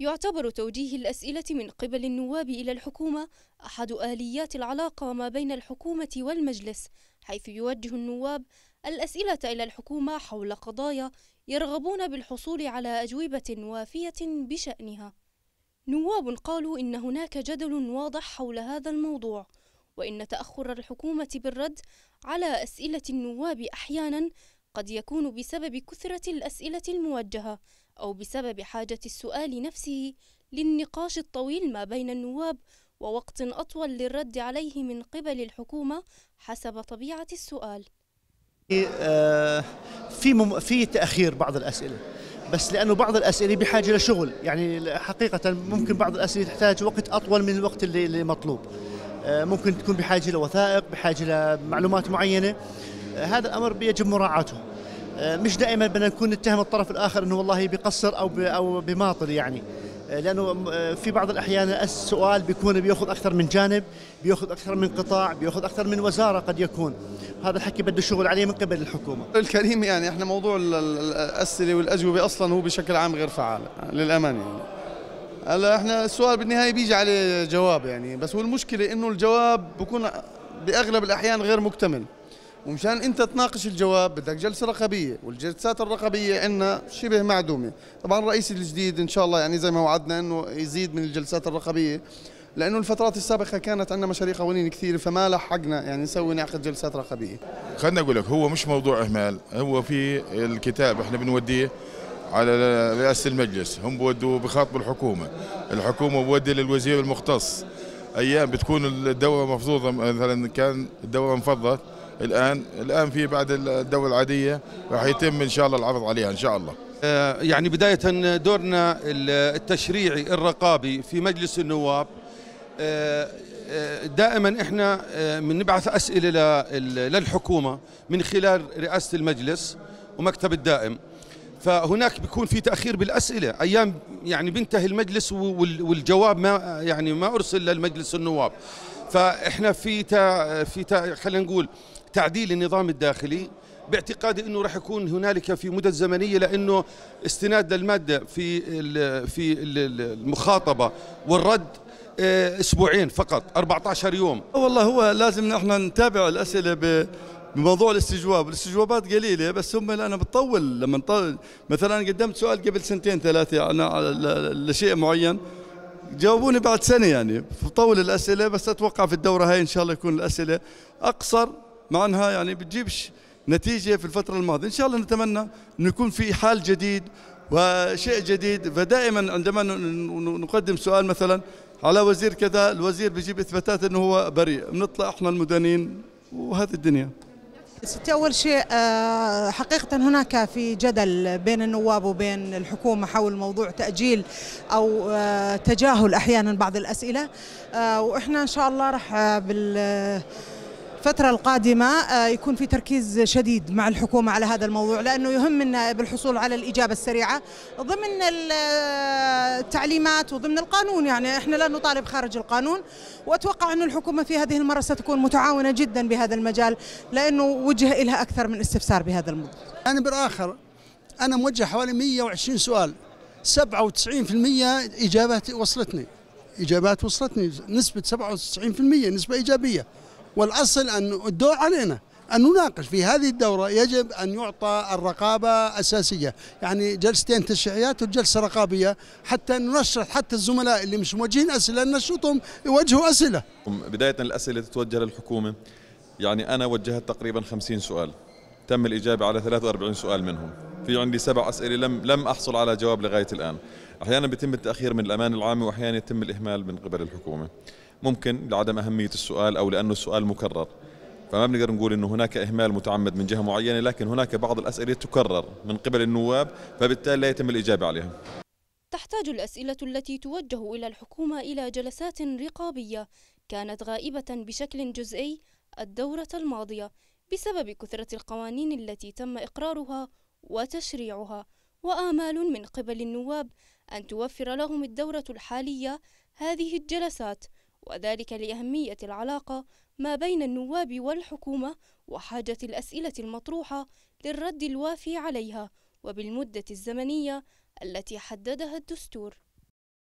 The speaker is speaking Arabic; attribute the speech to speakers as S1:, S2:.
S1: يعتبر توجيه الأسئلة من قبل النواب إلى الحكومة أحد آليات العلاقة ما بين الحكومة والمجلس حيث يوجه النواب الأسئلة إلى الحكومة حول قضايا يرغبون بالحصول على أجوبة وافية بشأنها نواب قالوا إن هناك جدل واضح حول هذا الموضوع وإن تأخر الحكومة بالرد على أسئلة النواب أحيانا قد يكون بسبب كثرة الأسئلة الموجهة أو بسبب حاجة السؤال نفسه للنقاش الطويل ما بين النواب ووقت أطول للرد عليه من قبل الحكومة حسب طبيعة السؤال
S2: آه، في مم... في تأخير بعض الأسئلة بس لأنه بعض الأسئلة بحاجة لشغل يعني حقيقة ممكن بعض الأسئلة تحتاج وقت أطول من الوقت اللي, اللي مطلوب آه، ممكن تكون بحاجة لوثائق بحاجة لمعلومات معينة آه، هذا الأمر يجب مراعاته آه، مش دائما بدنا نكون نتهم الطرف الاخر انه والله بقصر او او بماطل يعني آه، لانه آه، في بعض الاحيان السؤال بيكون بياخذ اكثر من جانب بياخذ اكثر من قطاع بياخذ اكثر من وزاره قد يكون هذا الحكي بده شغل عليه من قبل الحكومه الكريم
S3: يعني احنا موضوع الاسئله والاجوبه اصلا هو بشكل عام غير فعال يعني للامانه يعني هلا احنا السؤال بالنهايه بيجي عليه جواب يعني بس هو المشكله انه الجواب بكون باغلب الاحيان غير مكتمل ومشان انت تناقش الجواب بدك جلسه رقابيه والجلسات الرقابيه عندنا شبه معدومه طبعا الرئيس الجديد ان شاء الله يعني زي ما وعدنا انه يزيد من الجلسات الرقابيه لانه الفترات السابقه كانت عندنا مشاريع قوانين كثيره فما لحقنا يعني نسوي نعقد جلسات رقابيه
S4: خلينا اقول لك هو مش موضوع اهمال هو في الكتاب احنا بنوديه على رئاسه المجلس هم بودوا بخاطبوا الحكومه الحكومه بودي للوزير المختص ايام بتكون الدوره مفروضه مثلا كان الدوره انفضت الان الان في بعد الدوله العاديه راح يتم ان شاء الله العرض عليها ان شاء الله
S5: آه، يعني بدايه دورنا التشريعي الرقابي في مجلس النواب آه، آه، دائما احنا بنبعث اسئله للحكومه من خلال رئاسه المجلس ومكتب الدائم فهناك بيكون في تاخير بالاسئله ايام يعني بينتهي المجلس والجواب ما يعني ما ارسل للمجلس النواب فاحنا في تا في تا خلينا نقول تعديل النظام الداخلي باعتقادي انه راح يكون هنالك في مدد زمنيه لانه استناد للماده في في
S6: المخاطبه والرد آه، اسبوعين فقط 14 يوم والله هو لازم نحن نتابع الاسئله بموضوع الاستجواب الاستجوابات قليله بس هم انا بتطول لما نطول مثلا قدمت سؤال قبل سنتين ثلاثه يعني انا على لشيء معين جاوبوني بعد سنه يعني بطول الاسئله بس اتوقع في الدوره هاي ان شاء الله يكون الاسئله اقصر مع انها يعني بتجيبش نتيجه في الفتره الماضيه ان شاء الله نتمنى انه يكون في حال جديد وشيء جديد فدائما عندما نقدم سؤال مثلا على وزير كذا الوزير بيجيب اثباتات انه هو بريء بنطلع احنا المدانين وهذه الدنيا
S7: ستي أول شيء آه، حقيقة هناك في جدل بين النواب وبين الحكومة حول موضوع تأجيل أو آه، تجاهل أحيانا بعض الأسئلة آه، وإحنا إن شاء الله راح بال الفترة القادمة آه، يكون في تركيز شديد مع الحكومة على هذا الموضوع لأنه يهمنا بالحصول على الإجابة السريعة ضمن آه، التعليمات وضمن القانون يعني إحنا لا نطالب خارج القانون وأتوقع أن الحكومة في هذه المرة ستكون متعاونة جدا بهذا المجال لأنه وجه لها أكثر من استفسار بهذا الموضوع أنا بالآخر أنا موجه حوالي 120 سؤال 97%
S6: إجابات وصلتني إجابات وصلتني نسبة 97% نسبة إيجابية والأصل أن الدور علينا أن نناقش في هذه الدورة يجب أن يعطى الرقابة أساسية يعني جلستين تشريعيات وجلسة رقابية حتى ننشط
S4: حتى الزملاء اللي مش موجهين أسئلة ننشطهم يوجهوا أسئلة بداية الأسئلة تتوجه للحكومة يعني أنا وجهت تقريبا 50 سؤال تم الإجابة على 43 سؤال منهم في عندي سبع أسئلة لم لم أحصل على جواب لغاية الآن أحيانا بيتم التأخير من الأمان العام وأحيانا يتم الإهمال من قبل الحكومة ممكن لعدم أهمية السؤال أو لأنه السؤال مكرر فما بنقدر نقول انه هناك اهمال متعمد من جهه معينه لكن هناك بعض الاسئله تكرر من قبل النواب فبالتالي لا يتم الاجابه عليها
S1: تحتاج الاسئله التي توجه الى الحكومه الى جلسات رقابيه كانت غائبه بشكل جزئي الدوره الماضيه بسبب كثره القوانين التي تم اقرارها وتشريعها وامال من قبل النواب ان توفر لهم الدوره الحاليه هذه الجلسات وذلك لأهمية العلاقة ما بين النواب والحكومة وحاجة الأسئلة المطروحة للرد الوافي عليها وبالمدة الزمنية التي حددها الدستور